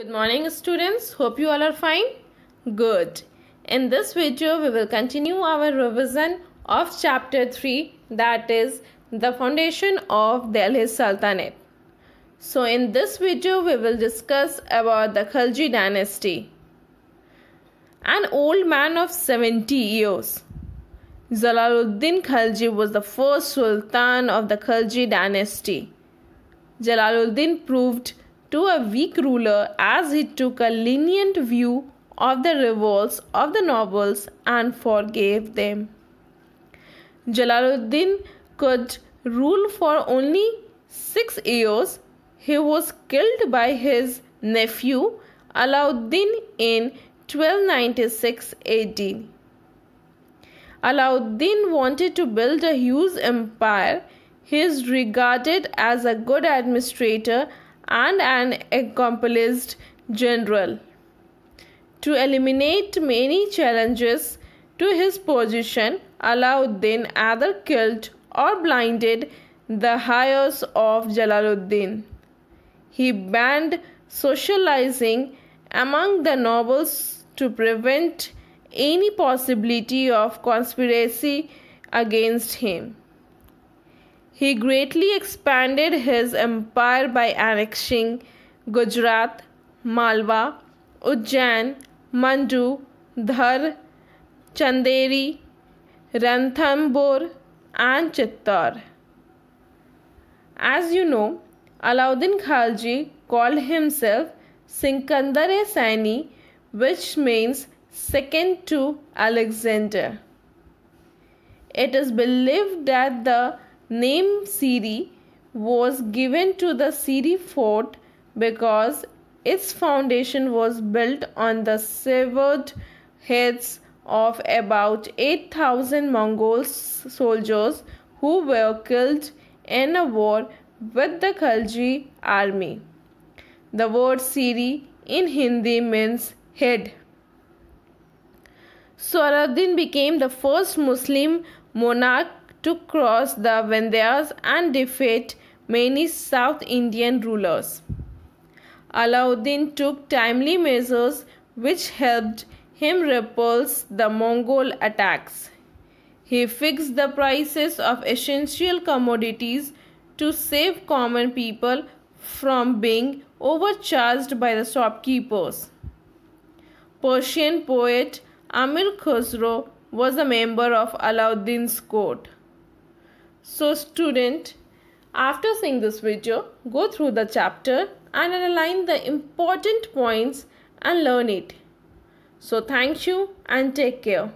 Good morning students. Hope you all are fine. Good. In this video we will continue our revision of chapter 3 that is the foundation of Delhi Sultanate. So in this video we will discuss about the Khalji dynasty. An old man of 70 years. Jalaluddin Khalji was the first Sultan of the Khalji dynasty. Jalaluddin proved to a weak ruler as he took a lenient view of the revolts of the nobles and forgave them. Jalaluddin could rule for only six years. He was killed by his nephew Alauddin in 1296 AD. Alauddin wanted to build a huge empire. He is regarded as a good administrator and an accomplished general. To eliminate many challenges to his position, Alauddin either killed or blinded the heirs of Jalaluddin. He banned socializing among the nobles to prevent any possibility of conspiracy against him. He greatly expanded his empire by annexing Gujarat, Malwa, Ujjain, Mandu, Dhar, Chanderi, Ranthambore, and Chittor. As you know, Alauddin Khalji called himself sikandar Saini, which means second to Alexander. It is believed that the Name Siri was given to the Siri fort because its foundation was built on the severed heads of about 8,000 Mongol soldiers who were killed in a war with the Khalji army. The word Siri in Hindi means head. Suraddin became the first Muslim monarch to cross the Vendhyas and defeat many South Indian rulers. Alauddin took timely measures which helped him repulse the Mongol attacks. He fixed the prices of essential commodities to save common people from being overcharged by the shopkeepers. Persian poet Amir Khosrow was a member of Alauddin's court. So student, after seeing this video, go through the chapter and underline the important points and learn it. So thank you and take care.